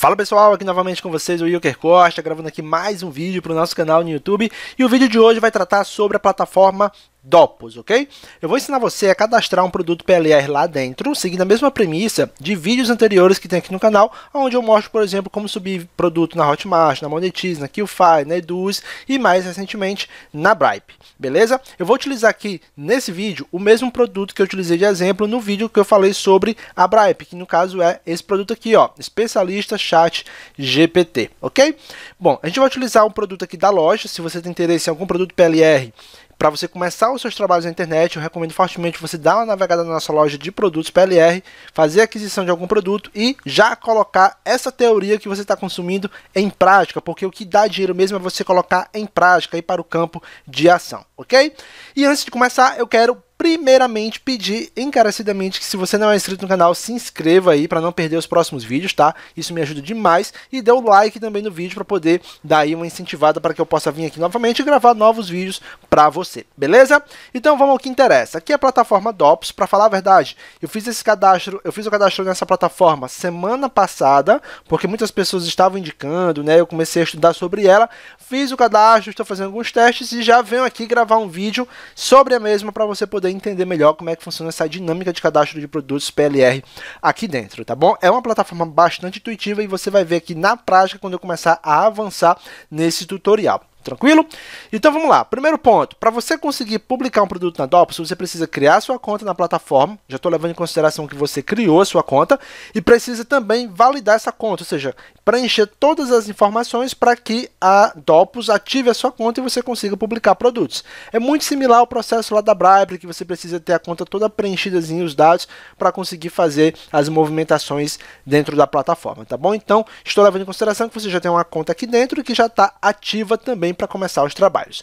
Fala pessoal, aqui novamente com vocês o Wilker Costa, gravando aqui mais um vídeo para o nosso canal no YouTube. E o vídeo de hoje vai tratar sobre a plataforma DOPOS, ok? Eu vou ensinar você a cadastrar um produto PLR lá dentro, seguindo a mesma premissa de vídeos anteriores que tem aqui no canal, onde eu mostro, por exemplo, como subir produto na Hotmart, na Monetiz, na Qfy, na Eduz e mais recentemente na Bripe, beleza? Eu vou utilizar aqui nesse vídeo o mesmo produto que eu utilizei de exemplo no vídeo que eu falei sobre a Bripe, que no caso é esse produto aqui, ó, especialista chat GPT, ok? Bom, a gente vai utilizar um produto aqui da loja, se você tem interesse em algum produto PLR para você começar os seus trabalhos na internet, eu recomendo fortemente você dar uma navegada na nossa loja de produtos PLR, fazer aquisição de algum produto e já colocar essa teoria que você está consumindo em prática, porque o que dá dinheiro mesmo é você colocar em prática e para o campo de ação, ok? E antes de começar, eu quero primeiramente pedir encarecidamente que se você não é inscrito no canal, se inscreva aí para não perder os próximos vídeos, tá? Isso me ajuda demais e dê o like também no vídeo para poder dar aí uma incentivada para que eu possa vir aqui novamente e gravar novos vídeos para você, beleza? Então vamos ao que interessa. Aqui é a plataforma DOPS, para falar a verdade, eu fiz esse cadastro, eu fiz o cadastro nessa plataforma semana passada, porque muitas pessoas estavam indicando, né? Eu comecei a estudar sobre ela, fiz o cadastro, estou fazendo alguns testes e já venho aqui gravar um vídeo sobre a mesma para você poder poder entender melhor como é que funciona essa dinâmica de cadastro de produtos PLR aqui dentro, tá bom? É uma plataforma bastante intuitiva e você vai ver aqui na prática quando eu começar a avançar nesse tutorial. Tranquilo? Então vamos lá. Primeiro ponto, para você conseguir publicar um produto na Dops, você precisa criar sua conta na plataforma. Já estou levando em consideração que você criou a sua conta e precisa também validar essa conta, ou seja, preencher todas as informações para que a Dopus ative a sua conta e você consiga publicar produtos. É muito similar ao processo lá da Bribe, que você precisa ter a conta toda preenchida os dados para conseguir fazer as movimentações dentro da plataforma, tá bom? Então, estou levando em consideração que você já tem uma conta aqui dentro e que já está ativa também também para começar os trabalhos.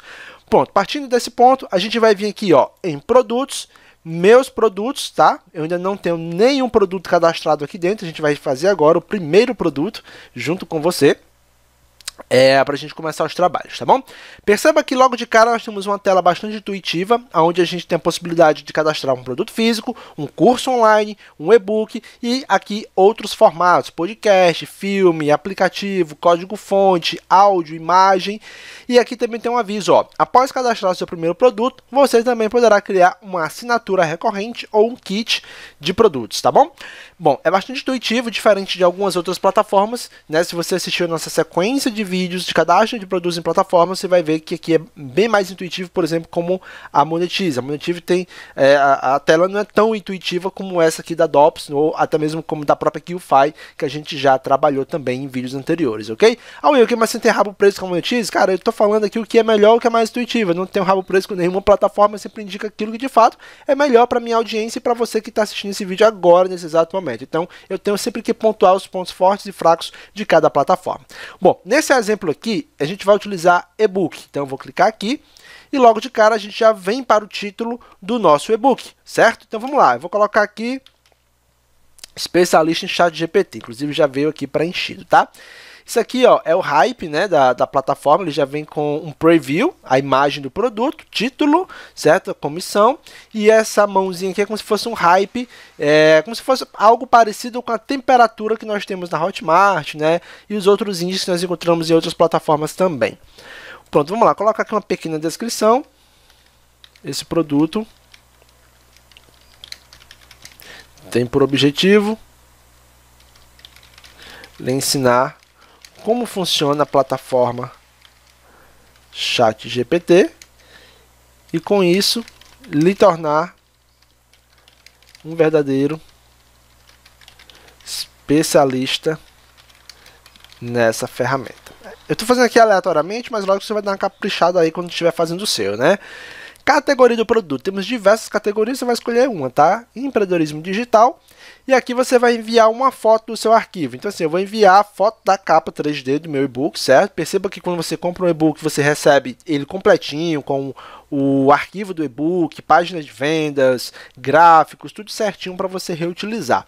Ponto. Partindo desse ponto, a gente vai vir aqui ó, em produtos, meus produtos, tá? Eu ainda não tenho nenhum produto cadastrado aqui dentro, a gente vai fazer agora o primeiro produto junto com você é, para a gente começar os trabalhos, tá bom? Perceba que logo de cara nós temos uma tela bastante intuitiva, onde a gente tem a possibilidade de cadastrar um produto físico, um curso online, um e-book e aqui outros formatos, podcast, filme, aplicativo, código-fonte, áudio, imagem. E aqui também tem um aviso, ó, após cadastrar o seu primeiro produto, você também poderá criar uma assinatura recorrente ou um kit de produtos, tá bom? Bom, é bastante intuitivo, diferente de algumas outras plataformas, né? Se você assistiu a nossa sequência de vídeos, de cadastro de produtos em plataforma, você vai ver que aqui é bem mais intuitivo, por exemplo, como a Monetize. A Monetize tem. É, a, a, tela não é tão intuitiva como essa aqui da Dops, ou até mesmo como da própria QFi, que a gente já trabalhou também em vídeos anteriores, ok? Ah, Will, que mais você tem rabo preso com a Monetize? Cara, eu tô falando aqui o que é melhor o que é mais intuitivo. Eu não tenho rabo preso com nenhuma plataforma, sempre indica aquilo que de fato é melhor para minha audiência e para você que está assistindo esse vídeo agora, nesse exato momento. Então, eu tenho sempre que pontuar os pontos fortes e fracos de cada plataforma. Bom, nesse exemplo aqui, a gente vai utilizar e-book. Então, eu vou clicar aqui e logo de cara a gente já vem para o título do nosso e-book, certo? Então, vamos lá. Eu vou colocar aqui especialista em chat GPT. Inclusive, já veio aqui preenchido, tá? Isso aqui ó, é o hype né, da, da plataforma, ele já vem com um preview, a imagem do produto, título, certo? comissão. E essa mãozinha aqui é como se fosse um hype, é, como se fosse algo parecido com a temperatura que nós temos na Hotmart, né? E os outros índices que nós encontramos em outras plataformas também. Pronto, vamos lá, coloca aqui uma pequena descrição. Esse produto tem por objetivo lhe ensinar como funciona a plataforma ChatGPT e com isso lhe tornar um verdadeiro especialista nessa ferramenta. Eu estou fazendo aqui aleatoriamente, mas logo você vai dar uma caprichada aí quando estiver fazendo o seu, né? Categoria do produto. Temos diversas categorias, você vai escolher uma, tá? Empreendedorismo digital, e aqui você vai enviar uma foto do seu arquivo. Então assim, eu vou enviar a foto da capa 3D do meu e-book, certo? Perceba que quando você compra um e-book, você recebe ele completinho, com o arquivo do e-book, página de vendas, gráficos, tudo certinho para você reutilizar.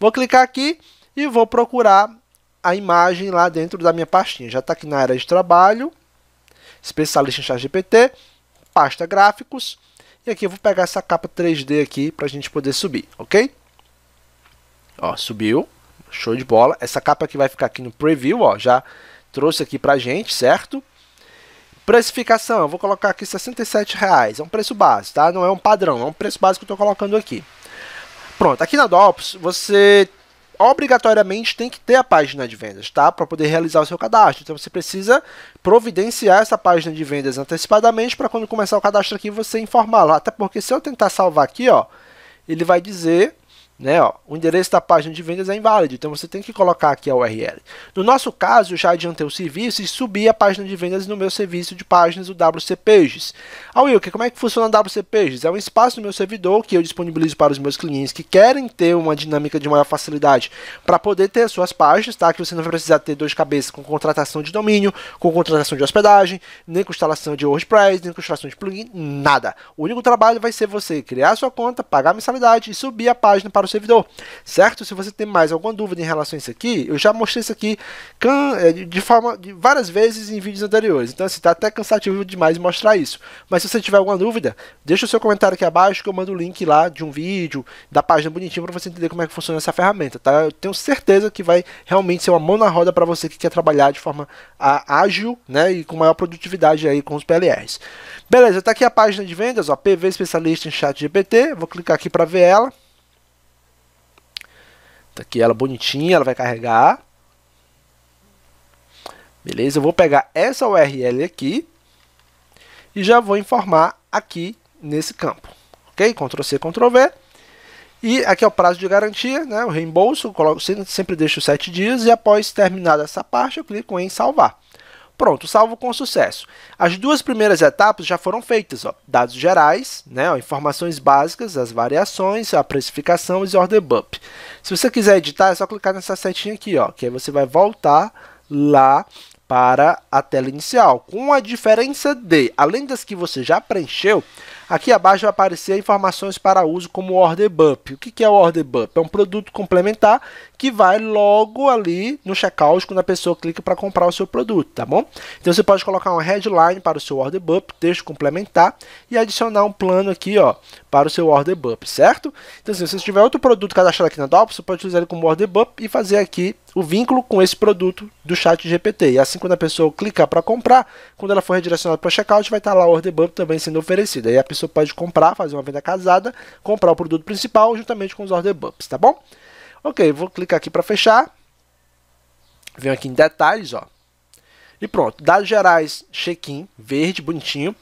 Vou clicar aqui e vou procurar a imagem lá dentro da minha pastinha. Já está aqui na área de trabalho, especialista em GPT, pasta gráficos. E aqui eu vou pegar essa capa 3D aqui para a gente poder subir, ok? Ó, subiu. Show de bola. Essa capa que vai ficar aqui no preview, ó, já trouxe aqui pra gente, certo? Precificação, eu vou colocar aqui 67 reais É um preço básico, tá? Não é um padrão, é um preço básico que eu estou colocando aqui. Pronto, aqui na DOPS você obrigatoriamente tem que ter a página de vendas, tá? Para poder realizar o seu cadastro. Então você precisa providenciar essa página de vendas antecipadamente para quando começar o cadastro aqui você informar lá. Até porque se eu tentar salvar aqui, ó, ele vai dizer né, ó, o endereço da página de vendas é inválido, então você tem que colocar aqui a URL. No nosso caso, eu já adiantei o serviço e subi a página de vendas no meu serviço de páginas, o WC Pages. Ah, Wilker, como é que funciona o WC Pages? É um espaço no meu servidor que eu disponibilizo para os meus clientes que querem ter uma dinâmica de maior facilidade para poder ter suas páginas, tá? que você não vai precisar ter dois cabeças com contratação de domínio, com contratação de hospedagem, nem com instalação de WordPress, nem com instalação de plugin, nada. O único trabalho vai ser você criar sua conta, pagar a mensalidade e subir a página para o servidor, certo? Se você tem mais alguma dúvida em relação a isso aqui, eu já mostrei isso aqui é, de forma de várias vezes em vídeos anteriores, então está assim, tá até cansativo demais mostrar isso. Mas se você tiver alguma dúvida, deixa o seu comentário aqui abaixo que eu mando o link lá de um vídeo, da página bonitinha para você entender como é que funciona essa ferramenta, tá? Eu tenho certeza que vai realmente ser uma mão na roda para você que quer trabalhar de forma a, ágil, né, e com maior produtividade aí com os PLRs. Beleza, tá aqui a página de vendas, ó, PV especialista em chat GPT, vou clicar aqui para ver ela. Tá aqui ela bonitinha, ela vai carregar. Beleza, eu vou pegar essa URL aqui e já vou informar aqui nesse campo. Ok? Ctrl C, Ctrl V. E aqui é o prazo de garantia, né? o reembolso, coloco, sempre deixo 7 dias e após terminada essa parte eu clico em salvar. Pronto, salvo com sucesso. As duas primeiras etapas já foram feitas, ó, dados gerais, né, ó, informações básicas, as variações, a precificação e o order bump. Se você quiser editar, é só clicar nessa setinha aqui, ó, que aí você vai voltar lá para a tela inicial, com a diferença de, além das que você já preencheu, Aqui abaixo vai aparecer informações para uso como order bump. O que é o order bump? É um produto complementar que vai logo ali no checkout quando a pessoa clica para comprar o seu produto, tá bom? Então você pode colocar uma headline para o seu order bump, texto complementar e adicionar um plano aqui, ó, para o seu order bump, certo? Então assim, se você tiver outro produto cadastrado aqui na DOP, você pode utilizar ele como order bump e fazer aqui o vínculo com esse produto do chat GPT. E assim quando a pessoa clicar para comprar, quando ela for redirecionada para o checkout, vai estar lá o order bump também sendo oferecido. Aí a pessoa pessoa pode comprar, fazer uma venda casada, comprar o produto principal juntamente com os order bumps, tá bom? Ok, vou clicar aqui para fechar. Venho aqui em detalhes, ó. E pronto, dados gerais, check-in, verde, bonitinho.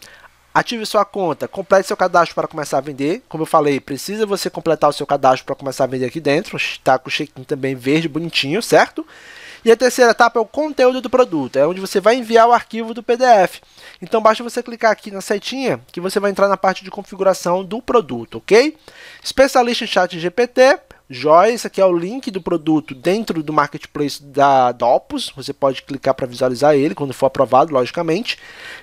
Ative sua conta, complete seu cadastro para começar a vender. Como eu falei, precisa você completar o seu cadastro para começar a vender aqui dentro. Está com o check-in também verde, bonitinho, certo? E a terceira etapa é o conteúdo do produto, é onde você vai enviar o arquivo do PDF. Então basta você clicar aqui na setinha que você vai entrar na parte de configuração do produto, ok? Especialista em chat GPT, Joyce, aqui é o link do produto dentro do marketplace da, Dopus. Você pode clicar para visualizar ele quando for aprovado, logicamente.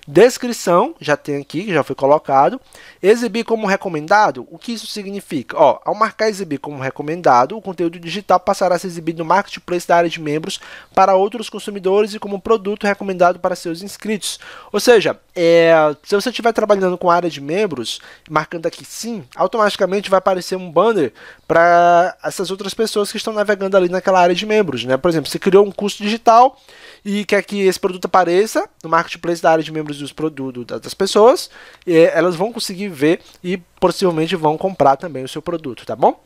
Descrição, já tem aqui, já foi colocado. Exibir como recomendado, o que isso significa? Ó, ao marcar exibir como recomendado, o conteúdo digital passará a ser exibido no marketplace da área de membros para outros consumidores e como produto recomendado para seus inscritos. Ou seja, é, se você estiver trabalhando com a área de membros, marcando aqui sim, automaticamente vai aparecer um banner para essas outras pessoas que estão navegando ali naquela área de membros, né? Por exemplo, você criou um curso digital e quer que esse produto apareça no marketplace da área de membros dos produtos das pessoas, eh, elas vão conseguir ver e possivelmente vão comprar também o seu produto, tá bom?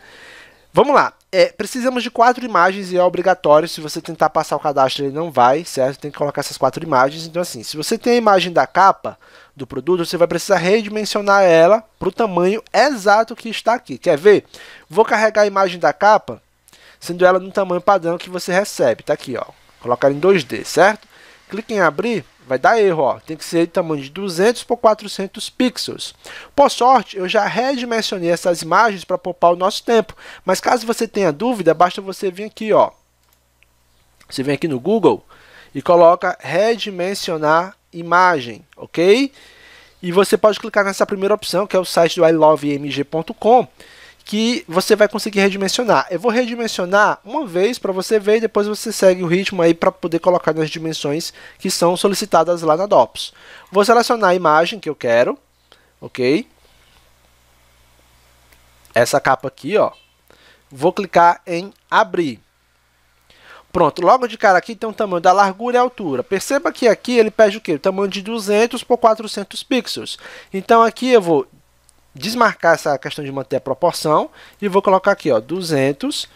Vamos lá. É, precisamos de quatro imagens e é obrigatório. Se você tentar passar o cadastro, ele não vai, certo? Tem que colocar essas quatro imagens. Então, assim, se você tem a imagem da capa, do produto, você vai precisar redimensionar ela para o tamanho exato que está aqui. Quer ver? Vou carregar a imagem da capa, sendo ela no tamanho padrão que você recebe. Está aqui, ó. Colocar em 2D, certo? Clique em abrir, vai dar erro, ó. Tem que ser de tamanho de 200 por 400 pixels. Por sorte, eu já redimensionei essas imagens para poupar o nosso tempo. Mas caso você tenha dúvida, basta você vir aqui, ó. Você vem aqui no Google e coloca redimensionar imagem, ok? E você pode clicar nessa primeira opção, que é o site do ilovemg.com, que você vai conseguir redimensionar. Eu vou redimensionar uma vez para você ver e depois você segue o ritmo aí para poder colocar nas dimensões que são solicitadas lá na DOPS. Vou selecionar a imagem que eu quero, ok? Essa capa aqui, ó. Vou clicar em abrir. Pronto, logo de cara aqui tem o um tamanho da largura e altura. Perceba que aqui ele pede o quê? O tamanho de 200 por 400 pixels. Então aqui eu vou desmarcar essa questão de manter a proporção e vou colocar aqui ó, 200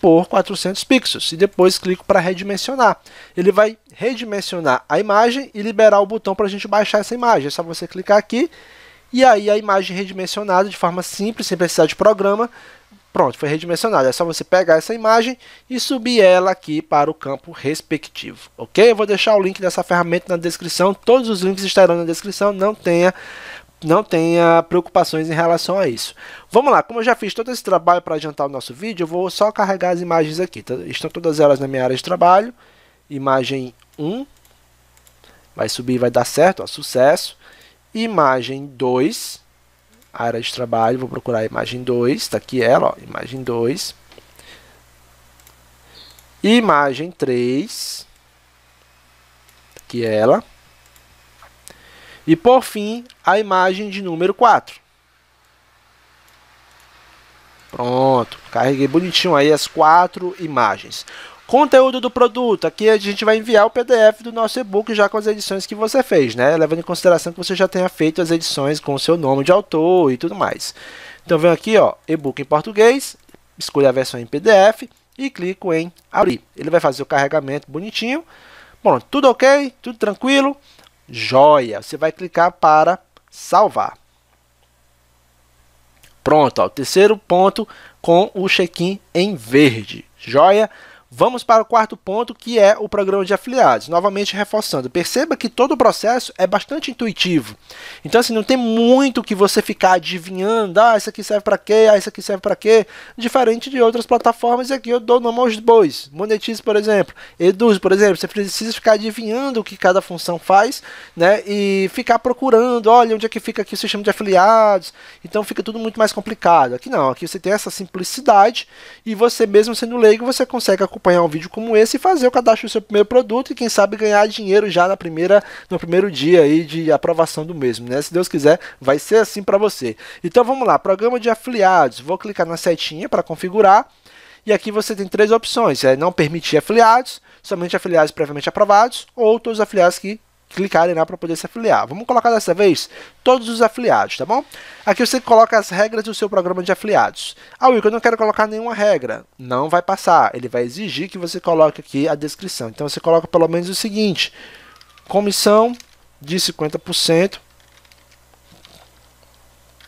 por 400 pixels e depois clico para redimensionar. Ele vai redimensionar a imagem e liberar o botão para a gente baixar essa imagem. É só você clicar aqui e aí a imagem redimensionada de forma simples, sem precisar de programa, Pronto, foi redimensionado. É só você pegar essa imagem e subir ela aqui para o campo respectivo, ok? Eu vou deixar o link dessa ferramenta na descrição. Todos os links estarão na descrição. Não tenha não tenha preocupações em relação a isso. Vamos lá, como eu já fiz todo esse trabalho para adiantar o nosso vídeo, eu vou só carregar as imagens aqui. Tá? Estão todas elas na minha área de trabalho. Imagem 1, vai subir, vai dar certo, ó, sucesso. Imagem 2, área de trabalho, vou procurar a imagem 2, está aqui ela, ó, imagem 2. Imagem 3, que é ela. E por fim, a imagem de número 4. Pronto, carreguei bonitinho aí as quatro imagens. Conteúdo do produto, aqui a gente vai enviar o PDF do nosso e-book já com as edições que você fez, né? Levando em consideração que você já tenha feito as edições com o seu nome de autor e tudo mais. Então vem aqui, ó, e-book em português, escolha a versão em PDF e clico em abrir. Ele vai fazer o carregamento bonitinho. Bom, tudo ok? Tudo tranquilo? Joia! Você vai clicar para salvar. Pronto, ó, o terceiro ponto com o check-in em verde. Joia! Vamos para o quarto ponto, que é o programa de afiliados. Novamente reforçando, perceba que todo o processo é bastante intuitivo. Então, assim, não tem muito que você ficar adivinhando, ah, isso aqui serve para quê, ah, isso aqui serve para quê. Diferente de outras plataformas, aqui eu dou nome aos bois. Monetize, por exemplo. Eduz, por exemplo. Você precisa ficar adivinhando o que cada função faz, né? E ficar procurando, olha, onde é que fica aqui o sistema de afiliados. Então, fica tudo muito mais complicado. Aqui não, aqui você tem essa simplicidade e você, mesmo sendo leigo, você consegue acompanhar acompanhar um vídeo como esse e fazer o cadastro do seu primeiro produto e quem sabe ganhar dinheiro já na primeira, no primeiro dia aí de aprovação do mesmo, né? Se Deus quiser, vai ser assim para você. Então vamos lá, programa de afiliados. Vou clicar na setinha para configurar. E aqui você tem três opções: é não permitir afiliados, somente afiliados previamente aprovados ou todos os afiliados que clicarem lá para poder se afiliar. Vamos colocar dessa vez todos os afiliados, tá bom? Aqui você coloca as regras do seu programa de afiliados. Ah, Will, eu não quero colocar nenhuma regra. Não vai passar. Ele vai exigir que você coloque aqui a descrição. Então você coloca pelo menos o seguinte: comissão de 50%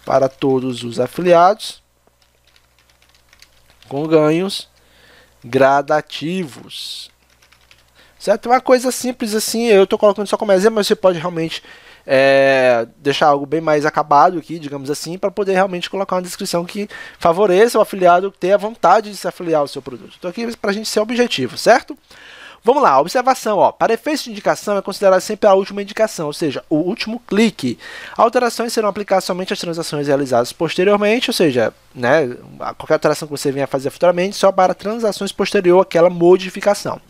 para todos os afiliados com ganhos gradativos. Certo? É uma coisa simples assim, eu estou colocando só como exemplo, mas você pode realmente é, deixar algo bem mais acabado aqui, digamos assim, para poder realmente colocar uma descrição que favoreça o afiliado ter a vontade de se afiliar ao seu produto. Estou aqui para a gente ser objetivo, certo? Vamos lá, observação. Ó. Para efeito de indicação, é considerada sempre a última indicação, ou seja, o último clique. Alterações serão aplicadas somente às transações realizadas posteriormente, ou seja, né, qualquer alteração que você venha fazer futuramente, só para transações posterior àquela modificação.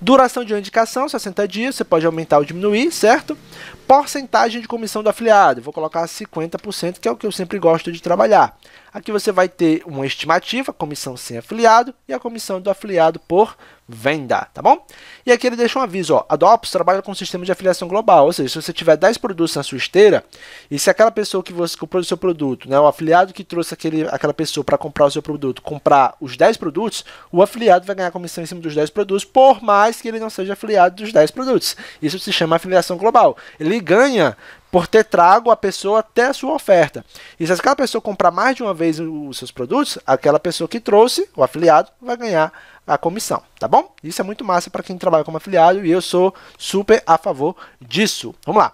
Duração de uma indicação, 60 dias, você pode aumentar ou diminuir, certo? Porcentagem de comissão do afiliado, vou colocar 50%, que é o que eu sempre gosto de trabalhar. Aqui você vai ter uma estimativa, comissão sem afiliado e a comissão do afiliado por venda, tá bom? E aqui ele deixa um aviso, ó, a Dops trabalha com um sistema de afiliação global, ou seja, se você tiver 10 produtos na sua esteira, e se aquela pessoa que você comprou o seu produto, né, o afiliado que trouxe aquele, aquela pessoa para comprar o seu produto, comprar os 10 produtos, o afiliado vai ganhar comissão em cima dos 10 produtos, por mais que ele não seja afiliado dos 10 produtos. Isso se chama afiliação global. Ele ganha por ter trago a pessoa até a sua oferta. E se aquela pessoa comprar mais de uma vez os seus produtos, aquela pessoa que trouxe, o afiliado, vai ganhar a comissão, tá bom? Isso é muito massa para quem trabalha como afiliado e eu sou super a favor disso. Vamos lá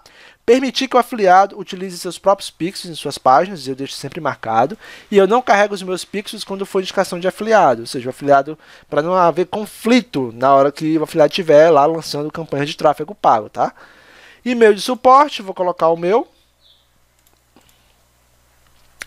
permitir que o afiliado utilize seus próprios pixels em suas páginas, eu deixo sempre marcado, e eu não carrego os meus pixels quando for indicação de afiliado, ou seja, o afiliado, para não haver conflito na hora que o afiliado estiver lá lançando campanha de tráfego pago, tá? E-mail de suporte, vou colocar o meu,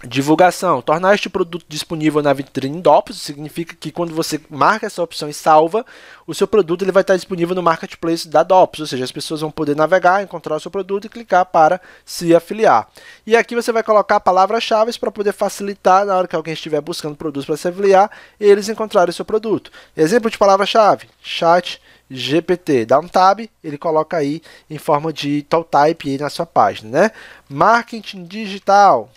Divulgação. Tornar este produto disponível na vitrine Dops significa que quando você marca essa opção e salva, o seu produto ele vai estar disponível no marketplace da Dops, ou seja, as pessoas vão poder navegar, encontrar o seu produto e clicar para se afiliar. E aqui você vai colocar palavras-chave para poder facilitar na hora que alguém estiver buscando produtos para se afiliar, eles encontrarem o seu produto. Exemplo de palavra-chave: chat GPT. Dá um tab, ele coloca aí em forma de total type na sua página, né? Marketing digital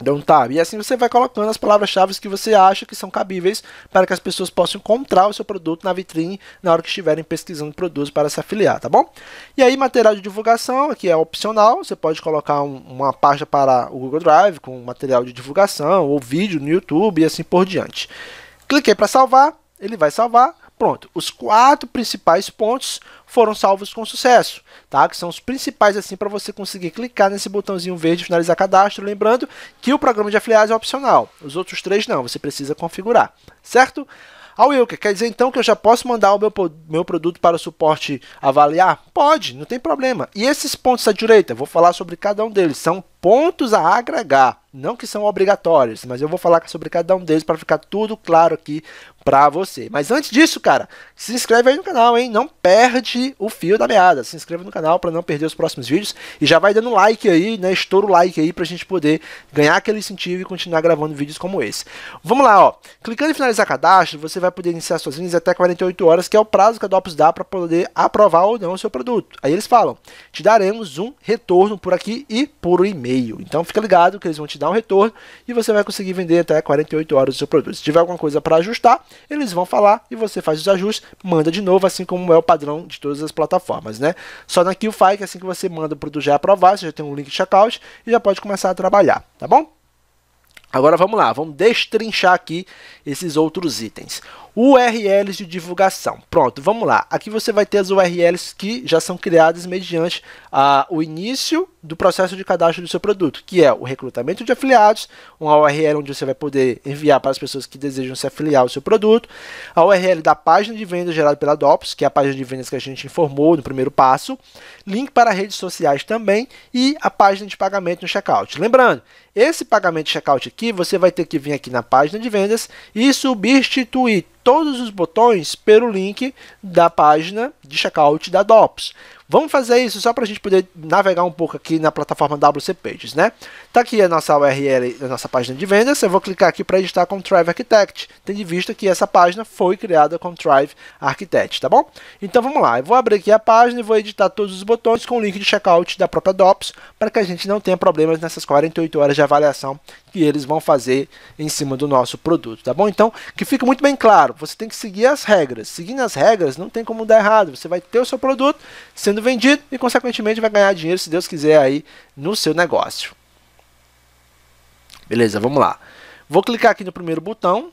então tá, e assim você vai colocando as palavras-chave que você acha que são cabíveis para que as pessoas possam comprar o seu produto na vitrine na hora que estiverem pesquisando produtos para se afiliar, tá bom? E aí material de divulgação, aqui é opcional, você pode colocar um, uma pasta para o Google Drive com material de divulgação ou vídeo no YouTube e assim por diante. Cliquei para salvar, ele vai salvar. Pronto, os quatro principais pontos foram salvos com sucesso, tá? Que são os principais assim para você conseguir clicar nesse botãozinho verde finalizar cadastro, lembrando que o programa de afiliados é opcional. Os outros três não, você precisa configurar, certo? Ao ah, Wilker, quer dizer então que eu já posso mandar o meu, meu produto para o suporte avaliar? Pode, não tem problema. E esses pontos à direita, vou falar sobre cada um deles, são pontos a agregar, não que são obrigatórios, mas eu vou falar sobre cada um deles para ficar tudo claro aqui para você. Mas antes disso, cara, se inscreve aí no canal, hein? Não perde o fio da meada. Se inscreva no canal para não perder os próximos vídeos e já vai dando like aí, né? Estoura o like aí para a gente poder ganhar aquele incentivo e continuar gravando vídeos como esse. Vamos lá, ó. Clicando em finalizar cadastro, você vai poder iniciar suas linhas até 48 horas, que é o prazo que a DOPS dá para poder aprovar ou não o seu produto. Aí eles falam: "Te daremos um retorno por aqui e por e-mail e-mail. Então fica ligado que eles vão te dar um retorno e você vai conseguir vender até 48 horas o seu produto. Se tiver alguma coisa para ajustar, eles vão falar e você faz os ajustes, manda de novo, assim como é o padrão de todas as plataformas, né? Só na QFI, que é assim que você manda o produto já aprovado, você já tem um link de checkout e já pode começar a trabalhar, tá bom? Agora vamos lá, vamos destrinchar aqui esses outros itens. URLs de divulgação. Pronto, vamos lá. Aqui você vai ter as URLs que já são criadas mediante ah, o início do processo de cadastro do seu produto, que é o recrutamento de afiliados, uma URL onde você vai poder enviar para as pessoas que desejam se afiliar ao seu produto, a URL da página de vendas gerada pela DOPS, que é a página de vendas que a gente informou no primeiro passo, link para redes sociais também e a página de pagamento no checkout. Lembrando, esse pagamento checkout aqui, você vai ter que vir aqui na página de vendas e substituir todos os botões pelo link da página de checkout da DOPS. Vamos fazer isso só para a gente poder navegar um pouco aqui na plataforma WC Pages, né? Tá aqui a nossa URL, a nossa página de vendas. Eu vou clicar aqui para editar com Drive Architect, tendo em vista que essa página foi criada com Drive Architect, tá bom? Então vamos lá, eu vou abrir aqui a página e vou editar todos os botões com o link de checkout da própria DOPS para que a gente não tenha problemas nessas 48 horas de avaliação que eles vão fazer em cima do nosso produto, tá bom? Então, que fica muito bem claro, você tem que seguir as regras. Seguindo as regras, não tem como dar errado. Você vai ter o seu produto, sendo sendo vendido e, consequentemente, vai ganhar dinheiro, se Deus quiser, aí no seu negócio. Beleza, vamos lá. Vou clicar aqui no primeiro botão.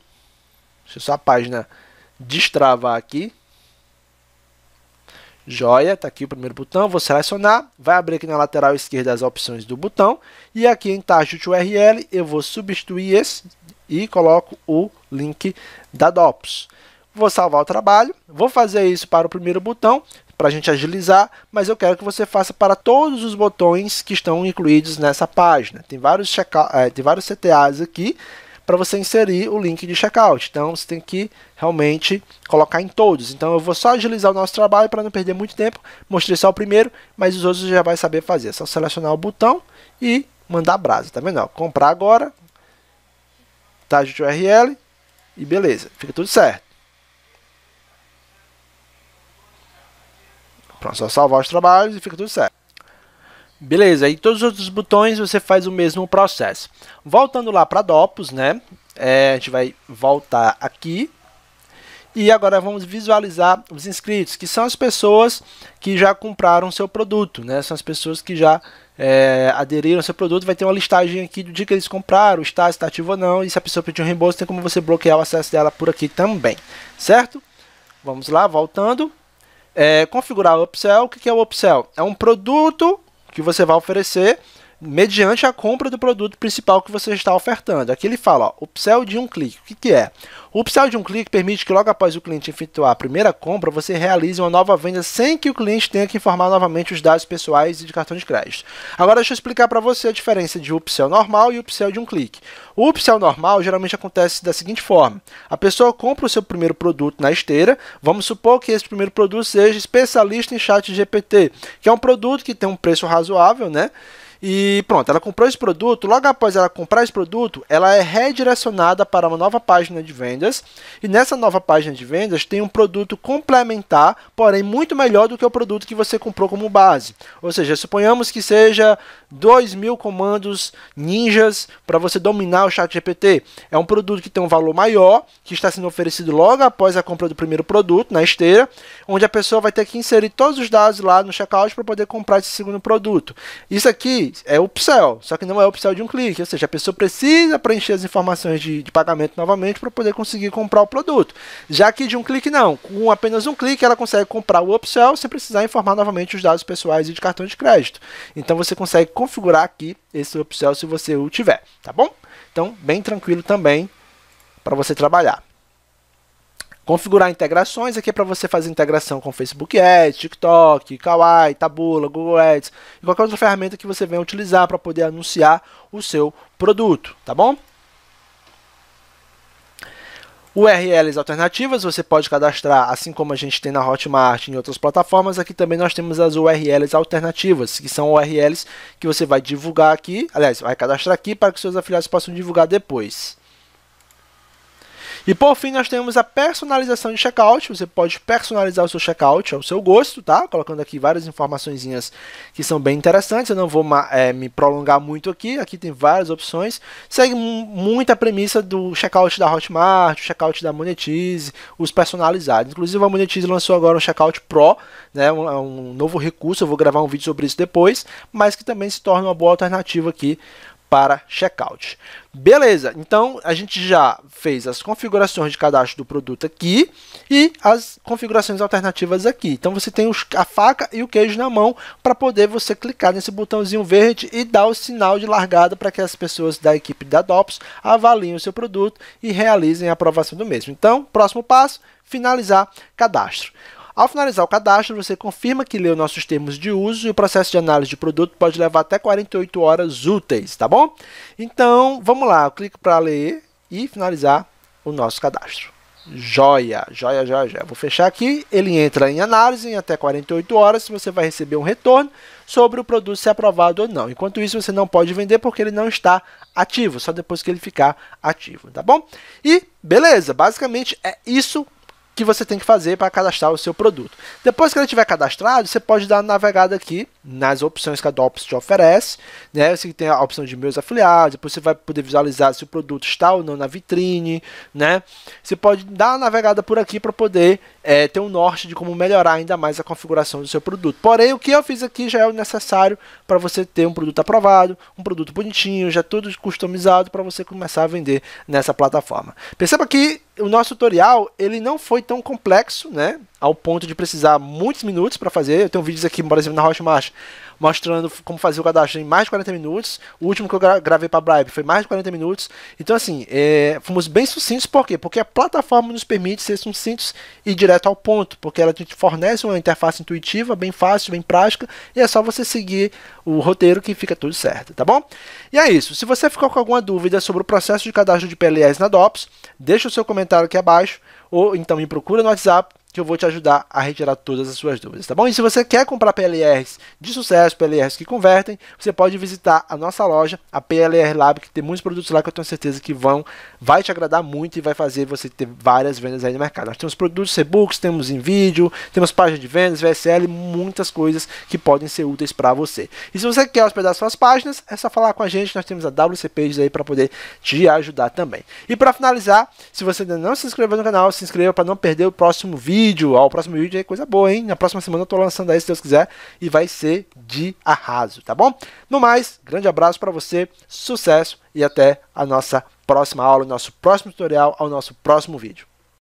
Deixa eu só a página destravar aqui. Joia, tá aqui o primeiro botão, vou selecionar, vai abrir aqui na lateral esquerda as opções do botão e aqui em de URL eu vou substituir esse e coloco o link da DOPS. Vou salvar o trabalho, vou fazer isso para o primeiro botão, para a gente agilizar, mas eu quero que você faça para todos os botões que estão incluídos nessa página. Tem vários, checka, é, tem vários CTAs aqui para você inserir o link de checkout. Então você tem que realmente colocar em todos. Então eu vou só agilizar o nosso trabalho para não perder muito tempo. Mostrei só o primeiro, mas os outros já vai saber fazer. É só selecionar o botão e mandar brasa, tá vendo? comprar agora, tá de URL e beleza, fica tudo certo. Pronto, só salvar os trabalhos e fica tudo certo. Beleza, e todos os outros botões você faz o mesmo processo. Voltando lá para DOPOS, né? É, a gente vai voltar aqui. E agora vamos visualizar os inscritos, que são as pessoas que já compraram seu produto, né? São as pessoas que já é, aderiram ao seu produto. Vai ter uma listagem aqui do dia que eles compraram, está, está ativo ou não. E se a pessoa pedir um reembolso, tem como você bloquear o acesso dela por aqui também, certo? Vamos lá, voltando é, configurar o upsell. O que é o upsell? É um produto que você vai oferecer mediante a compra do produto principal que você está ofertando. Aqui ele fala, ó, upsell de um clique. O que, que é? O upsell de um clique permite que logo após o cliente efetuar a primeira compra, você realize uma nova venda sem que o cliente tenha que informar novamente os dados pessoais e de cartão de crédito. Agora deixa eu explicar para você a diferença de upsell normal e upsell de um clique. O upsell normal geralmente acontece da seguinte forma: a pessoa compra o seu primeiro produto na esteira, vamos supor que esse primeiro produto seja especialista em chat GPT, que é um produto que tem um preço razoável, né? E pronto, ela comprou esse produto. Logo após ela comprar esse produto, ela é redirecionada para uma nova página de vendas. E nessa nova página de vendas tem um produto complementar, porém muito melhor do que o produto que você comprou como base. Ou seja, suponhamos que seja 2 mil comandos ninjas para você dominar o chat GPT. É um produto que tem um valor maior, que está sendo oferecido logo após a compra do primeiro produto, na esteira, onde a pessoa vai ter que inserir todos os dados lá no checkout para poder comprar esse segundo produto. Isso aqui é o upsell, só que não é o upsell de um clique, ou seja, a pessoa precisa preencher as informações de, de pagamento novamente para poder conseguir comprar o produto. Já que de um clique não, com apenas um clique ela consegue comprar o upsell sem precisar informar novamente os dados pessoais e de cartão de crédito. Então você consegue configurar aqui esse upsell se você o tiver, tá bom? Então, bem tranquilo também para você trabalhar. Configurar integrações aqui é para você fazer integração com Facebook Ads, TikTok, Kawaii, Tabula, Google Ads e qualquer outra ferramenta que você venha utilizar para poder anunciar o seu produto, tá bom? URLs alternativas você pode cadastrar, assim como a gente tem na Hotmart e em outras plataformas, aqui também nós temos as URLs alternativas, que são URLs que você vai divulgar aqui, aliás, vai cadastrar aqui para que seus afiliados possam divulgar depois. E por fim, nós temos a personalização de checkout. Você pode personalizar o seu checkout ao é seu gosto, tá? Colocando aqui várias informações que são bem interessantes. Eu não vou é, me prolongar muito aqui. Aqui tem várias opções. Segue muita premissa do checkout da Hotmart, o checkout da Monetize, os personalizados. Inclusive, a Monetize lançou agora um checkout Pro, né? Um, um novo recurso. Eu vou gravar um vídeo sobre isso depois, mas que também se torna uma boa alternativa aqui para checkout. Beleza, então a gente já fez as configurações de cadastro do produto aqui e as configurações alternativas aqui. Então você tem a faca e o queijo na mão para poder você clicar nesse botãozinho verde e dar o sinal de largada para que as pessoas da equipe da DOPS avaliem o seu produto e realizem a aprovação do mesmo. Então, próximo passo, finalizar cadastro. Ao finalizar o cadastro, você confirma que leu nossos termos de uso e o processo de análise de produto pode levar até 48 horas úteis, tá bom? Então, vamos lá, eu clico para ler e finalizar o nosso cadastro. Joia, joia, joia, joia. Vou fechar aqui. Ele entra em análise em até 48 horas. Você vai receber um retorno sobre o produto ser é aprovado ou não. Enquanto isso, você não pode vender porque ele não está ativo, só depois que ele ficar ativo, tá bom? E beleza, basicamente é isso que você tem que fazer para cadastrar o seu produto. Depois que ele estiver cadastrado, você pode dar uma navegada aqui nas opções que a Drops te oferece. Né? Você tem a opção de meus afiliados, depois você vai poder visualizar se o produto está ou não na vitrine. Né? Você pode dar uma navegada por aqui para poder é, ter um norte de como melhorar ainda mais a configuração do seu produto. Porém, o que eu fiz aqui já é o necessário para você ter um produto aprovado, um produto bonitinho, já tudo customizado para você começar a vender nessa plataforma. Perceba que o nosso tutorial ele não foi tão complexo, né? Ao ponto de precisar muitos minutos para fazer. Eu tenho vídeos aqui, por exemplo, na Rocha Marcha, mostrando como fazer o cadastro em mais de 40 minutos. O último que eu gra gravei para Bribe foi mais de 40 minutos. Então, assim, é, fomos bem sucintos, por quê? Porque a plataforma nos permite ser sucintos e direto ao ponto, porque ela te fornece uma interface intuitiva, bem fácil, bem prática, e é só você seguir o roteiro que fica tudo certo, tá bom? E é isso. Se você ficou com alguma dúvida sobre o processo de cadastro de PLS na DOPS, deixa o seu comentário aqui abaixo, ou então me procura no WhatsApp que eu vou te ajudar a retirar todas as suas dúvidas, tá bom? E se você quer comprar PLRs de sucesso, PLRs que convertem, você pode visitar a nossa loja, a PLR Lab, que tem muitos produtos lá que eu tenho certeza que vão, vai te agradar muito e vai fazer você ter várias vendas aí no mercado. Nós temos produtos e-books, temos em vídeo, temos página de vendas, VSL, muitas coisas que podem ser úteis para você. E se você quer hospedar suas páginas, é só falar com a gente, nós temos a WCPs aí para poder te ajudar também. E para finalizar, se você ainda não se inscreveu no canal, se inscreva para não perder o próximo vídeo vídeo. Ó, ah, o próximo vídeo é coisa boa, hein? Na próxima semana eu tô lançando aí, se Deus quiser, e vai ser de arraso, tá bom? No mais, grande abraço para você, sucesso e até a nossa próxima aula, nosso próximo tutorial, ao nosso próximo vídeo.